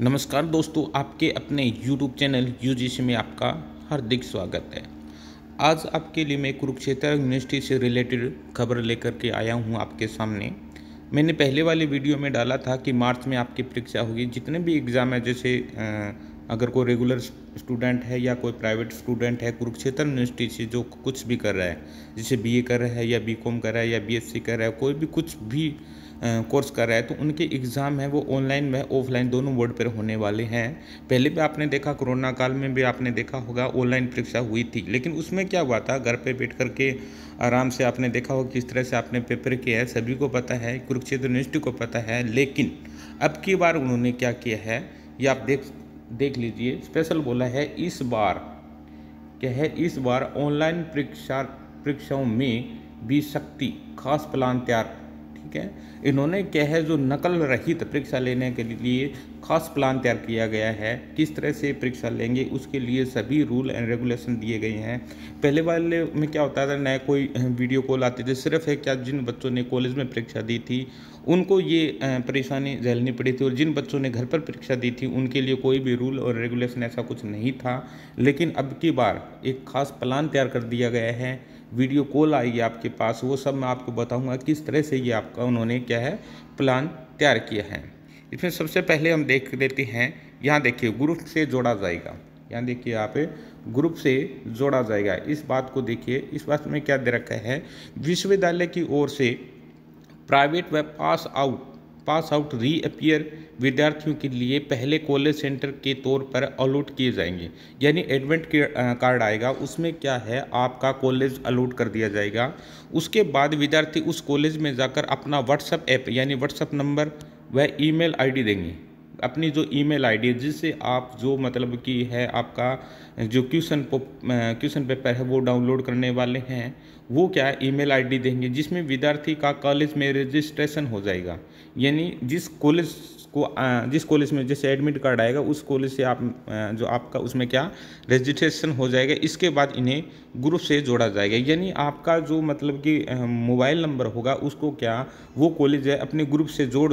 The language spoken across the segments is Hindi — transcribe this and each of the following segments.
नमस्कार दोस्तों आपके अपने YouTube चैनल यू में आपका हार्दिक स्वागत है आज आपके लिए मैं कुरुक्षेत्र यूनिवर्सिटी से रिलेटेड खबर लेकर के आया हूँ आपके सामने मैंने पहले वाले वीडियो में डाला था कि मार्च में आपकी परीक्षा होगी जितने भी एग्ज़ाम है जैसे अगर कोई रेगुलर स्टूडेंट है या कोई प्राइवेट स्टूडेंट है कुरुक्षेत्र यूनिवर्सिटी से जो कुछ भी कर रहा है जैसे बी कर रहा है या बी कर रहा है या बी कर रहा है कोई भी कुछ भी कोर्स कर रहा है तो उनके एग्ज़ाम है वो ऑनलाइन व ऑफलाइन दोनों बोर्ड पर होने वाले हैं पहले भी आपने देखा कोरोना काल में भी आपने देखा होगा ऑनलाइन परीक्षा हुई थी लेकिन उसमें क्या हुआ था घर पर बैठ कर के आराम से आपने देखा होगा किस तरह से आपने पेपर किया है सभी को पता है कुरुक्षेत्र यूनिवर्सिटी को पता है लेकिन अब की बार उन्होंने क्या किया है ये आप देख देख लीजिए स्पेशल बोला है इस बार क्या है इस बार ऑनलाइन परीक्षा परीक्षाओं में भी शक्ति खास प्लान तैयार ठीक है इन्होंने क्या है जो नकल रहित परीक्षा लेने के लिए खास प्लान तैयार किया गया है किस तरह से परीक्षा लेंगे उसके लिए सभी रूल एंड रेगुलेशन दिए गए हैं पहले वाले में क्या होता था नया कोई वीडियो कॉल आते थे सिर्फ है क्या जिन बच्चों ने कॉलेज में परीक्षा दी थी उनको ये परेशानी झेलनी पड़ी थी और जिन बच्चों ने घर पर परीक्षा दी थी उनके लिए कोई भी रूल और रेगुलेशन ऐसा कुछ नहीं था लेकिन अब की बार एक खास प्लान तैयार कर दिया गया है वीडियो कॉल आएगी आपके पास वो सब मैं आपको बताऊंगा किस तरह से ये आप का उन्होंने क्या है प्लान तैयार किया है इसमें सबसे पहले हम देख लेते हैं यहाँ देखिए ग्रुप से जोड़ा जाएगा यहाँ देखिए आप ग्रुप से जोड़ा जाएगा इस बात को देखिए इस बात में क्या दे रखा है विश्वविद्यालय की ओर से प्राइवेट व pass out pass out reappear विद्यार्थियों के लिए पहले कॉलेज सेंटर के तौर पर अलॉट किए जाएंगे यानी एडमिट कार्ड आएगा उसमें क्या है आपका कॉलेज अलॉट कर दिया जाएगा उसके बाद विद्यार्थी उस कॉलेज में जाकर अपना व्हाट्सअप ऐप यानी व्हाट्सअप नंबर व ईमेल आईडी देंगे अपनी जो ईमेल आईडी है जिससे आप जो मतलब कि है आपका जो क्वेश्चन क्वेश्चन पेपर है वो डाउनलोड करने वाले हैं वो क्या है ईमेल आईडी देंगे जिसमें विद्यार्थी का कॉलेज में रजिस्ट्रेशन हो जाएगा यानी जिस कॉलेज को जिस कॉलेज में जैसे एडमिट कार्ड आएगा उस कॉलेज से आप जो आपका उसमें क्या रजिस्ट्रेशन हो जाएगा इसके बाद इन्हें ग्रुप से जोड़ा जाएगा यानी आपका जो मतलब कि मोबाइल नंबर होगा उसको क्या वो कॉलेज है अपने ग्रुप से जोड़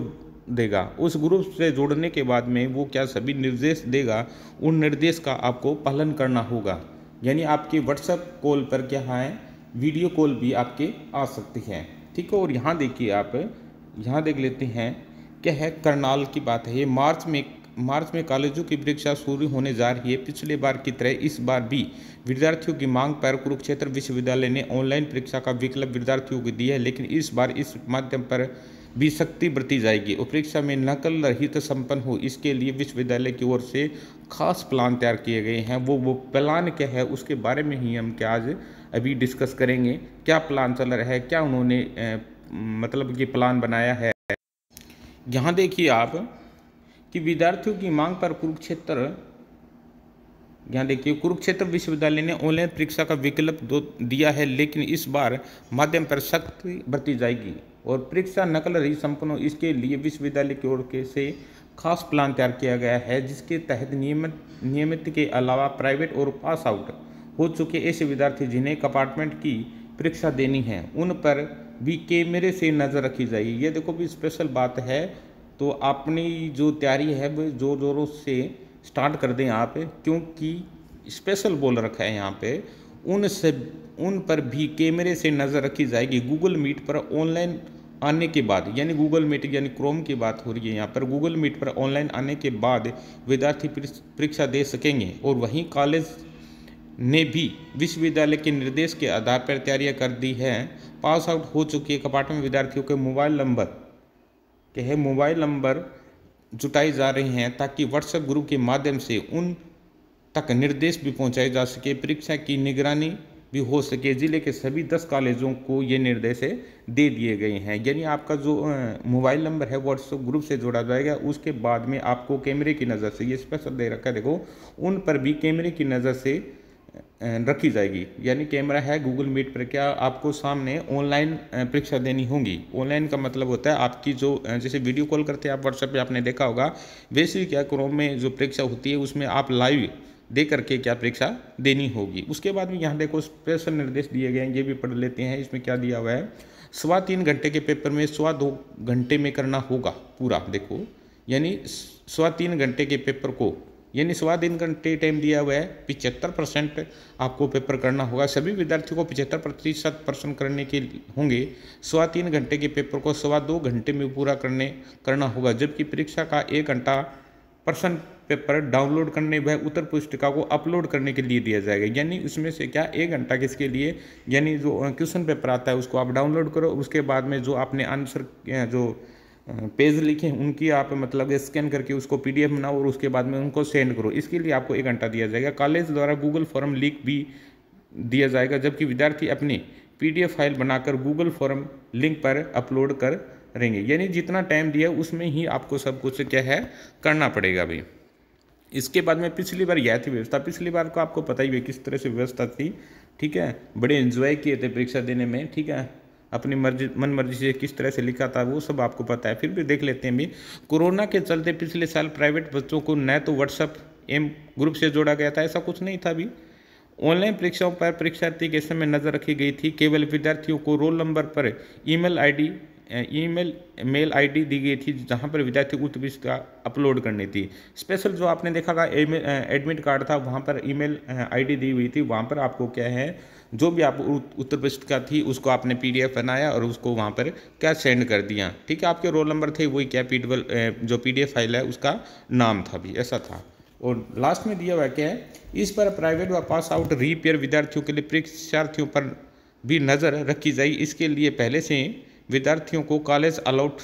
देगा उस ग्रुप से जुड़ने के बाद में वो क्या सभी निर्देश देगा उन निर्देश का आपको पालन करना होगा यानी आपके व्हाट्सएप कॉल पर क्या है वीडियो कॉल भी आपके आ सकती है ठीक है और यहाँ देखिए आप यहाँ देख लेते हैं क्या है करनाल की बात है ये मार्च में मार्च में कॉलेजों की परीक्षा शुरू होने जा रही है पिछले बार की तरह इस बार भी विद्यार्थियों की मांग पर कुरुक्षेत्र विश्वविद्यालय ने ऑनलाइन परीक्षा का विकल्प विद्यार्थियों को दिया है लेकिन इस बार इस माध्यम पर भी शक्ति बरती जाएगी और परीक्षा में नकल रहित संपन्न हो इसके लिए विश्वविद्यालय की ओर से खास प्लान तैयार किए गए हैं वो वो प्लान क्या है उसके बारे में ही हम क्या आज अभी डिस्कस करेंगे क्या प्लान चल रहा है क्या उन्होंने मतलब कि प्लान बनाया है यहाँ देखिए आप कि विद्यार्थियों की मांग पर कुरुक्षेत्र यहाँ देखिए कुरुक्षेत्र विश्वविद्यालय ने ऑनलाइन परीक्षा का विकल्प दिया है लेकिन इस बार माध्यम पर सख्त बरती जाएगी और परीक्षा नकल रही संपन्न इसके लिए विश्वविद्यालय की ओर के से खास प्लान तैयार किया गया है जिसके तहत नियमित नियमित के अलावा प्राइवेट और पास आउट हो चुके ऐसे विद्यार्थी जिन्हें कंपार्टमेंट की परीक्षा देनी है उन पर भी कैमरे से नज़र रखी जाएगी ये देखो भी स्पेशल बात है तो अपनी जो तैयारी है वो ज़ोर ज़ोरों से स्टार्ट कर दें आप क्योंकि स्पेशल बोल रखा है यहाँ पे उन से उन पर भी कैमरे से नज़र रखी जाएगी गूगल मीट पर ऑनलाइन आने के बाद यानी गूगल मीट यानी क्रोम की बात हो रही है यहाँ पर गूगल मीट पर ऑनलाइन आने के बाद विद्यार्थी परीक्षा दे सकेंगे और वहीं कॉलेज ने भी विश्वविद्यालय के निर्देश के आधार पर तैयारियां कर दी हैं पास आउट हो चुके कपाट में विद्यार्थियों के मोबाइल नंबर के मोबाइल नंबर जुटाई जा रहे हैं ताकि व्हाट्सएप ग्रुप के माध्यम से उन तक निर्देश भी पहुंचाए जा सके परीक्षा की निगरानी भी हो सके ज़िले के सभी दस कॉलेजों को ये निर्देश दे दिए गए हैं यानी आपका जो मोबाइल नंबर है व्हाट्सएप ग्रुप से जोड़ा जाएगा उसके बाद में आपको कैमरे की नज़र से ये स्पेशल दे रखा है देखो उन पर भी कैमरे की नज़र से रखी जाएगी यानी कैमरा है गूगल मीट पर क्या आपको सामने ऑनलाइन परीक्षा देनी होगी ऑनलाइन का मतलब होता है आपकी जो जैसे वीडियो कॉल करते हैं आप व्हाट्सएप पर आपने देखा होगा वैसे ही क्या क्रोम में जो परीक्षा होती है उसमें आप लाइव दे करके क्या परीक्षा देनी होगी उसके बाद में यहाँ देखो स्पेशल निर्देश दिए गए हैं ये भी पढ़ लेते हैं इसमें क्या दिया हुआ है सवा तीन घंटे के पेपर में सवा दो घंटे में करना होगा पूरा देखो यानी सवा तीन घंटे के पेपर को यानी सवा तीन घंटे टाइम दिया हुआ है पिचहत्तर परसेंट आपको पेपर करना होगा सभी विद्यार्थियों को पिचहत्तर प्रतिशत परसेंट करने के होंगे सवा तीन घंटे के पेपर को सवा दो घंटे में पूरा करने करना होगा जबकि परीक्षा का एक घंटा पर्सन पेपर डाउनलोड करने व उत्तर पुस्तिका को अपलोड करने के लिए दिया जाएगा यानी उसमें से क्या एक घंटा किसके लिए यानी जो क्वेश्चन पेपर आता है उसको आप डाउनलोड करो उसके बाद में जो आपने आंसर जो पेज लिखे हैं उनकी आप मतलब स्कैन करके उसको पीडीएफ बनाओ और उसके बाद में उनको सेंड करो इसके लिए आपको एक घंटा दिया जाएगा कॉलेज द्वारा गूगल फॉर्म लिंक भी दिया जाएगा जबकि विद्यार्थी अपनी पीडीएफ फाइल बनाकर गूगल फॉर्म लिंक पर अपलोड कर रहेंगे यानी जितना टाइम दिया उसमें ही आपको सब कुछ क्या है करना पड़ेगा भाई इसके बाद में पिछली बार यह थी व्यवस्था पिछली बार को आपको पता ही है किस तरह से व्यवस्था थी ठीक है बड़े इन्जॉय किए थे परीक्षा देने में ठीक है अपनी मर्जी मन मर्जी से किस तरह से लिखा था वो सब आपको पता है फिर भी देख लेते हैं भी कोरोना के चलते पिछले साल प्राइवेट बच्चों को न तो व्हाट्सअप एम ग्रुप से जोड़ा गया था ऐसा कुछ नहीं था अभी ऑनलाइन परीक्षाओं पर परीक्षार्थी के समय नजर रखी गई थी केवल विद्यार्थियों को रोल नंबर पर email ID email mail ID दी गई थी जहाँ पर विद्यार्थी उक्त विषय का अपलोड करनी थी स्पेशल जो आपने देखा था एडमिट कार्ड था वहाँ पर ईमेल आईडी दी हुई थी वहाँ पर आपको क्या है जो भी आप उत्तर प्रदेश का थी उसको आपने पीडीएफ बनाया और उसको वहाँ पर क्या सेंड कर दिया ठीक है आपके रोल नंबर थे वही क्या पी जो पी फाइल है उसका नाम था भी ऐसा था और लास्ट में दिया हुआ क्या है इस पर प्राइवेट व पास आउट रीपेयर विद्यार्थियों के लिए परीक्षार्थियों पर भी नज़र रखी जाए इसके लिए पहले से विद्यार्थियों को कॉलेज अलाउट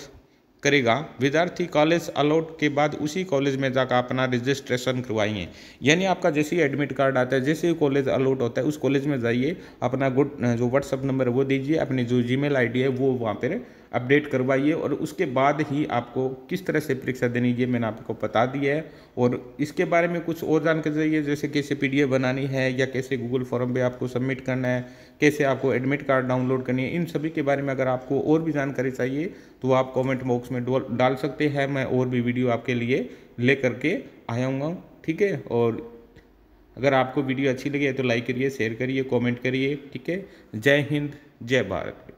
करेगा विद्यार्थी कॉलेज अलाउट के बाद उसी कॉलेज में जाकर अपना रजिस्ट्रेशन करवाइए यानी आपका जैसे ही एडमिट कार्ड आता है जैसे ही कॉलेज अलाउट होता है उस कॉलेज में जाइए अपना गुड जो व्हाट्सअप नंबर है वो दीजिए अपनी जो जीमेल आईडी है वो वहाँ पर अपडेट करवाइए और उसके बाद ही आपको किस तरह से परीक्षा देनी ये मैंने आपको बता दिया है और इसके बारे में कुछ और जानकारी चाहिए जैसे कैसे पी बनानी है या कैसे गूगल फॉर्म पर आपको सबमिट करना है कैसे आपको एडमिट कार्ड डाउनलोड करनी है इन सभी के बारे में अगर आपको और भी जानकारी चाहिए तो आप कॉमेंट बॉक्स में डाल सकते हैं मैं और भी वीडियो आपके लिए ले करके आयाऊँगा ठीक है और अगर आपको वीडियो अच्छी लगी है तो लाइक करिए शेयर करिए कमेंट करिए ठीक है जय हिंद जय भारत